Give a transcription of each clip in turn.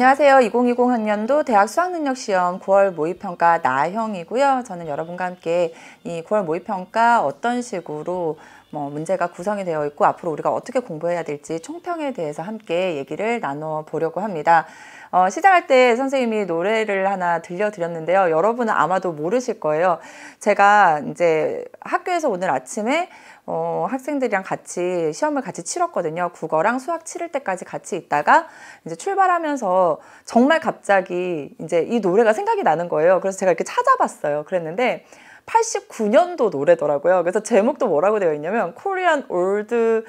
안녕하세요. 2020 학년도 대학 수학능력시험 9월 모의평가 나형이고요. 저는 여러분과 함께 이 9월 모의평가 어떤 식으로 뭐 문제가 구성이 되어 있고 앞으로 우리가 어떻게 공부해야 될지 총평에 대해서 함께 얘기를 나눠 보려고 합니다. 어, 시작할 때 선생님이 노래를 하나 들려드렸는데요. 여러분은 아마도 모르실 거예요. 제가 이제 학교에서 오늘 아침에 어, 학생들이랑 같이 시험을 같이 치렀거든요. 국어랑 수학 치를 때까지 같이 있다가 이제 출발하면서 정말 갑자기 이제 이 노래가 생각이 나는 거예요. 그래서 제가 이렇게 찾아봤어요. 그랬는데 89년도 노래더라고요. 그래서 제목도 뭐라고 되어 있냐면 Korean Old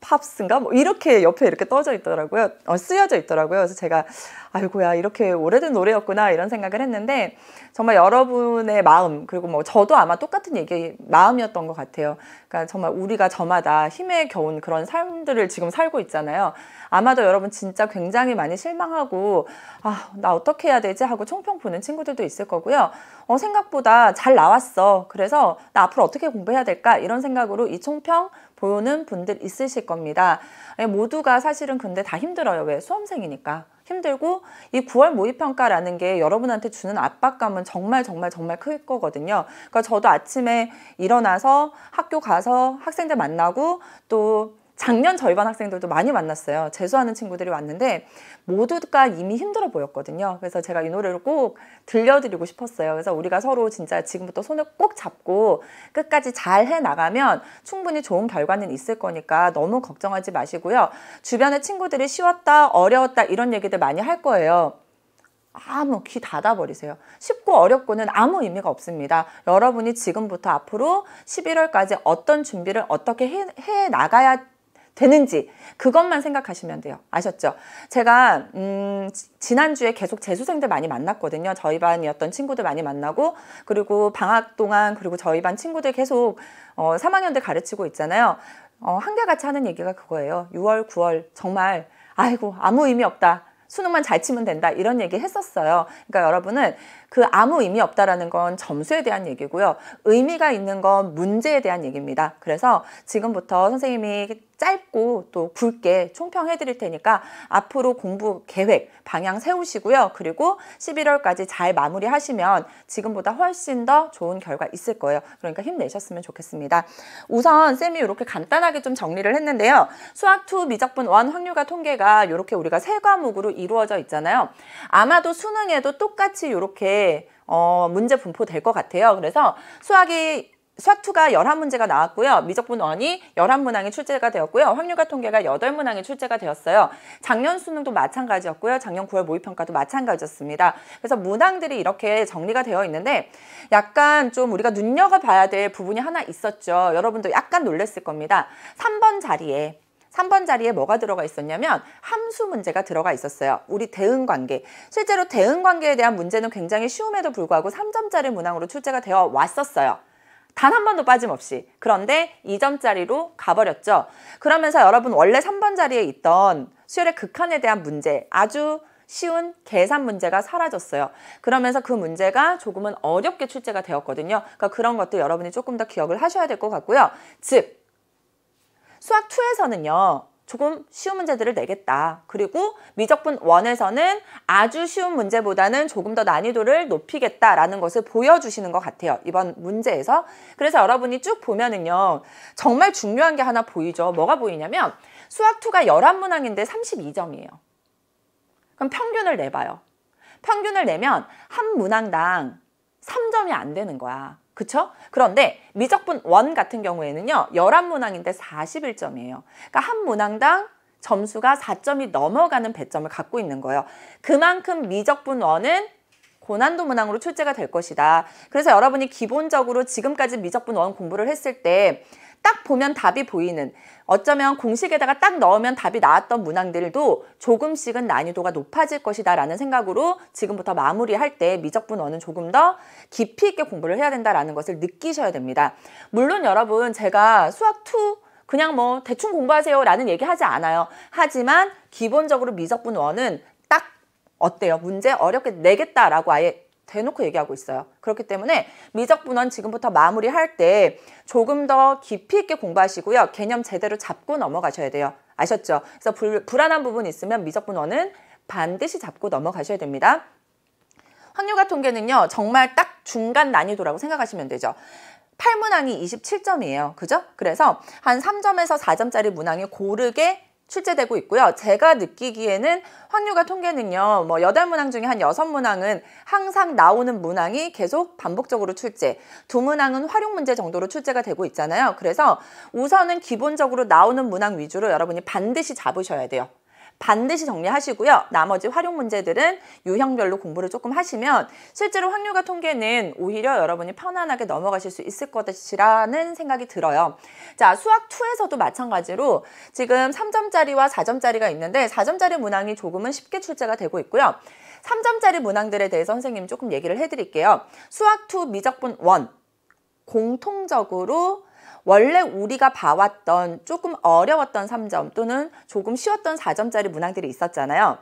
팝스인가 뭐 이렇게 옆에 이렇게 떠져 있더라고요. 어, 쓰여져 있더라고요. 그래서 제가 아이고야 이렇게 오래된 노래였구나 이런 생각을 했는데 정말 여러분의 마음 그리고 뭐 저도 아마 똑같은 얘기 마음이었던 것 같아요. 그러니까 정말 우리가 저마다 힘에 겨운 그런 삶들을 지금 살고 있잖아요. 아마도 여러분 진짜 굉장히 많이 실망하고 아나 어떻게 해야 되지 하고 총평 보는 친구들도 있을 거고요. 어 생각보다 잘 나왔어. 그래서 나 앞으로 어떻게 공부해야 될까 이런 생각으로 이 총평 보는 분들 있으실 겁니다. 예, 모두가 사실은 근데 다 힘들어요. 왜? 수험생이니까. 힘들고 이 9월 모의평가라는 게 여러분한테 주는 압박감은 정말 정말 정말 클 거거든요. 그러니까 저도 아침에 일어나서 학교 가서 학생들 만나고 또 작년 절반 학생들도 많이 만났어요. 재수하는 친구들이 왔는데 모두가 이미 힘들어 보였거든요. 그래서 제가 이 노래를 꼭 들려드리고 싶었어요. 그래서 우리가 서로 진짜 지금부터 손을 꼭 잡고 끝까지 잘 해나가면 충분히 좋은 결과는 있을 거니까 너무 걱정하지 마시고요. 주변의 친구들이 쉬웠다, 어려웠다 이런 얘기들 많이 할 거예요. 아무 귀 닫아버리세요. 쉽고 어렵고는 아무 의미가 없습니다. 여러분이 지금부터 앞으로 11월까지 어떤 준비를 어떻게 해, 해 나가야 되는지 그것만 생각하시면 돼요. 아셨죠? 제가 음, 지난주에 계속 재수생들 많이 만났거든요. 저희 반이었던 친구들 많이 만나고 그리고 방학 동안 그리고 저희 반 친구들 계속 어, 3학년들 가르치고 있잖아요. 어, 한결같이 하는 얘기가 그거예요. 6월, 9월 정말 아이고 아무 의미 없다. 수능만 잘 치면 된다 이런 얘기 했었어요. 그러니까 여러분은 그 아무 의미 없다라는 건 점수에 대한 얘기고요. 의미가 있는 건 문제에 대한 얘기입니다. 그래서 지금부터 선생님이 짧고 또 굵게 총평해 드릴 테니까 앞으로 공부 계획 방향 세우시고요. 그리고 11월까지 잘 마무리하시면 지금보다 훨씬 더 좋은 결과 있을 거예요. 그러니까 힘내셨으면 좋겠습니다. 우선 쌤이 이렇게 간단하게 좀 정리를 했는데요. 수학 2 미적분 1 확률과 통계가 이렇게 우리가 세 과목으로 이루어져 있잖아요. 아마도 수능에도 똑같이 이렇게 어, 문제 분포될 것 같아요. 그래서 수학이 수학2가 열한 문제가 나왔고요. 미적분원이 열한 문항이 출제가 되었고요. 확률과 통계가 여덟 문항이 출제가 되었어요. 작년 수능도 마찬가지였고요. 작년 9월 모의평가도 마찬가지였습니다. 그래서 문항들이 이렇게 정리가 되어 있는데 약간 좀 우리가 눈여겨봐야 될 부분이 하나 있었죠. 여러분도 약간 놀랐을 겁니다. 삼 번 자리에 3번 자리에 뭐가 들어가 있었냐면 함수 문제가 들어가 있었어요. 우리 대응 관계. 실제로 대응 관계에 대한 문제는 굉장히 쉬움에도 불구하고 3점짜리 문항으로 출제가 되어 왔었어요. 단한 번도 빠짐없이 그런데 2점짜리로 가버렸죠. 그러면서 여러분 원래 3번 자리에 있던 수열의 극한에 대한 문제 아주 쉬운 계산 문제가 사라졌어요. 그러면서 그 문제가 조금은 어렵게 출제가 되었거든요. 그러니까 그런 것도 여러분이 조금 더 기억을 하셔야 될 것 같고요. 즉 수학 2에서는요. 조금 쉬운 문제들을 내겠다. 그리고 미적분 원에서는 아주 쉬운 문제보다는 조금 더 난이도를 높이겠다라는 것을 보여주시는 것 같아요. 이번 문제에서. 그래서 여러분이 쭉 보면은요. 정말 중요한 게 하나 보이죠. 뭐가 보이냐면 수학2가 11문항인데 32점이에요. 그럼 평균을 내봐요. 평균을 내면 한 문항당 3점이 안 되는 거야. 그쵸? 그런데 미적분 원 같은 경우에는요. 열한 문항인데 사십일 점이에요 그러니까 한 문항당 점수가 사점이 넘어가는 배점을 갖고 있는 거예요. 그만큼 미적분 원은 고난도 문항으로 출제가 될 것이다. 그래서 여러분이 기본적으로 지금까지 미적분 원 공부를 했을 때딱 보면 답이 보이는 어쩌면 공식에다가 딱 넣으면 답이 나왔던 문항들도 조금씩은 난이도가 높아질 것이다 라는 생각으로 지금부터 마무리할 때 미적분어는 조금 더 깊이 있게 공부를 해야 된다라는 것을 느끼셔야 됩니다. 물론 여러분 제가 수학 2 그냥 뭐 대충 공부하세요 라는 얘기 하지 않아요. 하지만 기본적으로 미적분어는 딱 어때요? 문제 어렵게 내겠다라고 아예 대놓고 얘기하고 있어요. 그렇기 때문에 미적분원 지금부터 마무리할 때 조금 더 깊이 있게 공부하시고요. 개념 제대로 잡고 넘어가셔야 돼요. 아셨죠? 그래서 불, 불안한 부분이 있으면 미적분원은 반드시 잡고 넘어가셔야 됩니다. 확률과 통계는요. 정말 딱 중간 난이도라고 생각하시면 되죠. 8문항이 27점이에요. 그죠? 그래서 한 3점에서 4점짜리 문항이 고르게 출제되고 있고요. 제가 느끼기에는 환율과 통계는요. 뭐 여덟 문항 중에 한 여섯 문항은 항상 나오는 문항이 계속 반복적으로 출제. 두 문항은 활용 문제 정도로 출제가 되고 있잖아요. 그래서 우선은 기본적으로 나오는 문항 위주로 여러분이 반드시 잡으셔야 돼요. 반드시 정리하시고요. 나머지 활용 문제들은 유형별로 공부를 조금 하시면 실제로 확률과 통계는 오히려 여러분이 편안하게 넘어가실 수 있을 것이라는 생각이 들어요. 자, 수학 2에서도 마찬가지로 지금 3점짜리와 4점짜리가 있는데 4점짜리 문항이 조금은 쉽게 출제가 되고 있고요. 3점짜리 문항들에 대해서 선생님 조금 얘기를 해드릴게요. 수학 2 미적분 1 공통적으로 원래 우리가 봐왔던 조금 어려웠던 3점 또는 조금 쉬웠던 4점짜리 문항들이 있었잖아요.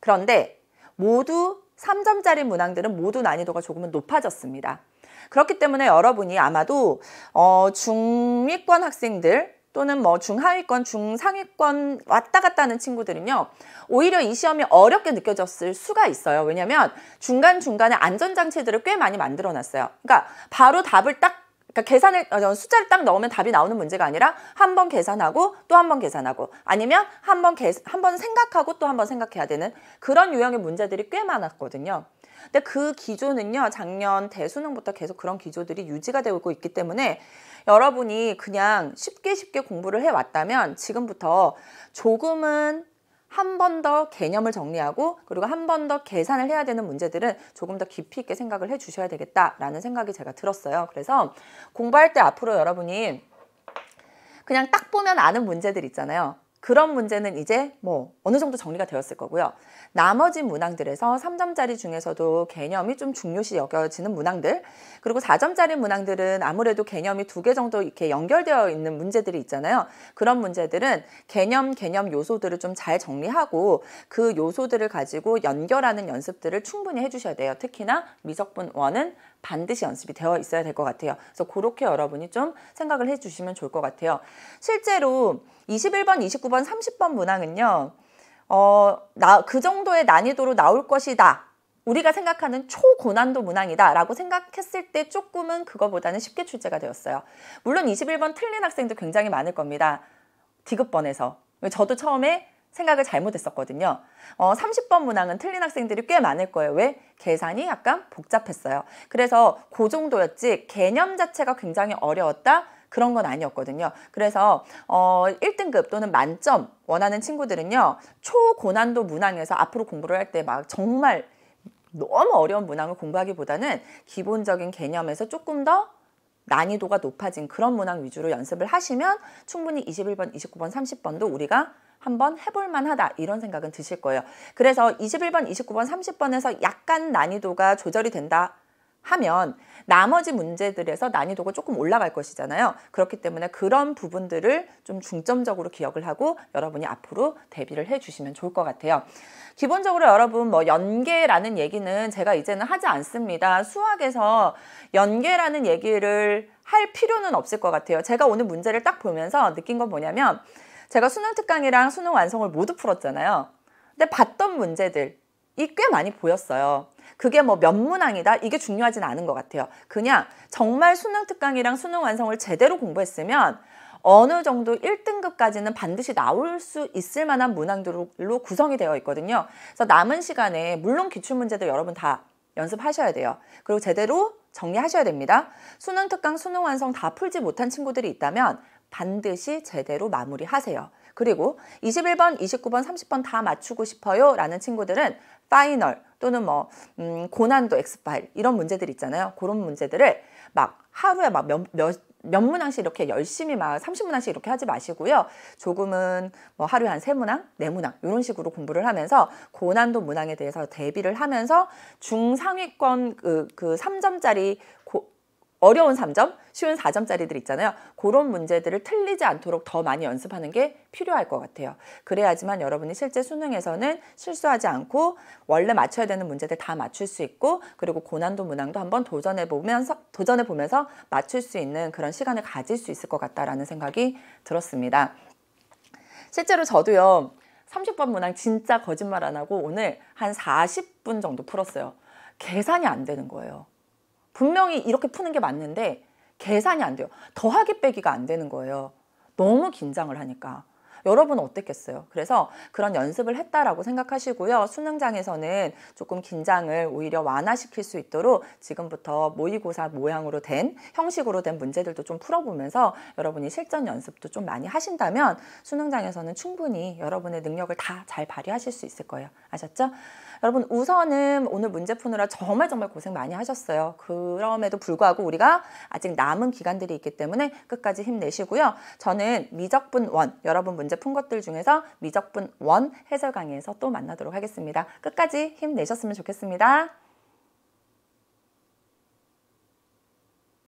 그런데 모두 3점짜리 문항들은 모두 난이도가 조금은 높아졌습니다. 그렇기 때문에 여러분이 아마도 어, 중위권 학생들 또는 뭐 중하위권, 중상위권 왔다 갔다 하는 친구들은요. 오히려 이 시험이 어렵게 느껴졌을 수가 있어요. 왜냐하면 중간중간에 안전장치들을 꽤 많이 만들어놨어요. 그러니까 바로 답을 딱 그러니까 계산을 어, 어, 숫자를 딱 넣으면 답이 나오는 문제가 아니라 한 번 계산하고 또 한 번 계산하고 아니면 한 번 한 번 생각하고 또 한 번 생각해야 되는 그런 유형의 문제들이 꽤 많았거든요. 근데 그 기조는요 작년 대수능부터 계속 그런 기조들이 유지가 되고 있기 때문에 여러분이 그냥 쉽게 쉽게 공부를 해왔다면 지금부터 조금은 한번더 개념을 정리하고 그리고 한 번 더 계산을 해야 되는 문제들은 조금 더 깊이 있게 생각을 해 주셔야 되겠다라는 생각이 제가 들었어요. 그래서 공부할 때 앞으로 여러분이 그냥 딱 보면 아는 문제들 있잖아요. 그런 문제는 이제 뭐 어느 정도 정리가 되었을 거고요. 나머지 문항들에서 3점짜리 중에서도 개념이 좀 중요시 여겨지는 문항들 그리고 4점짜리 문항들은 아무래도 개념이 두 개 정도 이렇게 연결되어 있는 문제들이 있잖아요. 그런 문제들은 개념 개념 요소들을 좀 잘 정리하고 그 요소들을 가지고 연결하는 연습들을 충분히 해주셔야 돼요. 특히나 미적분 원은 반드시 연습이 되어 있어야 될 것 같아요. 그래서 그렇게 여러분이 좀 생각을 해주시면 좋을 것 같아요. 실제로 21번, 29번, 30번 문항은요. 어, 나, 그 정도의 난이도로 나올 것이다. 우리가 생각하는 초고난도 문항이다 라고 생각했을 때 조금은 그거보다는 쉽게 출제가 되었어요. 물론 21번 틀린 학생도 굉장히 많을 겁니다. 디귿번에서. 저도 처음에 생각을 잘못했었거든요. 어, 30번 문항은 틀린 학생들이 꽤 많을 거예요. 왜? 계산이 약간 복잡했어요. 그래서 그 정도였지 개념 자체가 굉장히 어려웠다. 그런 건 아니었거든요. 그래서 어 1등급 또는 만점 원하는 친구들은요. 초고난도 문항에서 앞으로 공부를 할 때 막 정말 너무 어려운 문항을 공부하기보다는 기본적인 개념에서 조금 더 난이도가 높아진 그런 문항 위주로 연습을 하시면 충분히 21번, 29번, 30번도 우리가 한번 해볼 만하다 이런 생각은 드실 거예요. 그래서 21번, 29번, 30번에서 약간 난이도가 조절이 된다 하면 나머지 문제들에서 난이도가 조금 올라갈 것이잖아요. 그렇기 때문에 그런 부분들을 좀 중점적으로 기억을 하고 여러분이 앞으로 대비를 해주시면 좋을 것 같아요. 기본적으로 여러분 뭐 연계라는 얘기는 제가 이제는 하지 않습니다. 수학에서 연계라는 얘기를 할 필요는 없을 것 같아요. 제가 오늘 문제를 딱 보면서 느낀 건 뭐냐면 제가 수능 특강이랑 수능 완성을 모두 풀었잖아요. 근데 봤던 문제들이 꽤 많이 보였어요. 그게 뭐 몇 문항이다 이게 중요하진 않은 것 같아요. 그냥 정말 수능 특강이랑 수능 완성을 제대로 공부했으면 어느 정도 1등급까지는 반드시 나올 수 있을 만한 문항들로 구성이 되어 있거든요. 그래서 남은 시간에 물론 기출문제도 여러분 다 연습하셔야 돼요. 그리고 제대로 정리하셔야 됩니다. 수능 특강, 수능 완성 다 풀지 못한 친구들이 있다면 반드시 제대로 마무리하세요. 그리고 21번, 29번, 30번 다 맞추고 싶어요 라는 친구들은 파이널 또는 뭐 음, 고난도 엑스파일 이런 문제들 있잖아요. 그런 문제들을 막 하루에 막 몇 몇, 몇 문항씩 이렇게 열심히 막 30문항씩 이렇게 하지 마시고요. 조금은 뭐 하루에 한 3문항, 4문항 이런 식으로 공부를 하면서 고난도 문항에 대해서 대비를 하면서 중상위권 그, 그 3점짜리 어려운 3점, 쉬운 4점짜리들 있잖아요. 그런 문제들을 틀리지 않도록 더 많이 연습하는 게 필요할 것 같아요. 그래야지만 여러분이 실제 수능에서는 실수하지 않고 원래 맞춰야 되는 문제들 다 맞출 수 있고 그리고 고난도 문항도 한번 도전해 보면서 도전해 보면서 맞출 수 있는 그런 시간을 가질 수 있을 것 같다라는 생각이 들었습니다. 실제로 저도요. 30번 문항 진짜 거짓말 안 하고 오늘 한 40분 정도 풀었어요. 계산이 안 되는 거예요. 분명히 이렇게 푸는 게 맞는데 계산이 안 돼요. 더하기 빼기가 안 되는 거예요. 너무 긴장을 하니까. 여러분 어땠겠어요? 그래서 그런 연습을 했다라고 생각하시고요. 수능장에서는 조금 긴장을 오히려 완화시킬 수 있도록 지금부터 모의고사 모양으로 된 형식으로 된 문제들도 좀 풀어보면서 여러분이 실전 연습도 좀 많이 하신다면 수능장에서는 충분히 여러분의 능력을 다 잘 발휘하실 수 있을 거예요. 아셨죠? 여러분 우선은 오늘 문제 푸느라 정말 정말 고생 많이 하셨어요. 그럼에도 불구하고 우리가 아직 남은 기간들이 있기 때문에 끝까지 힘내시고요. 저는 미적분 원 여러분 문제 푼 것들 중에서 미적분 원 해설 강의에서 또 만나도록 하겠습니다. 끝까지 힘내셨으면 좋겠습니다.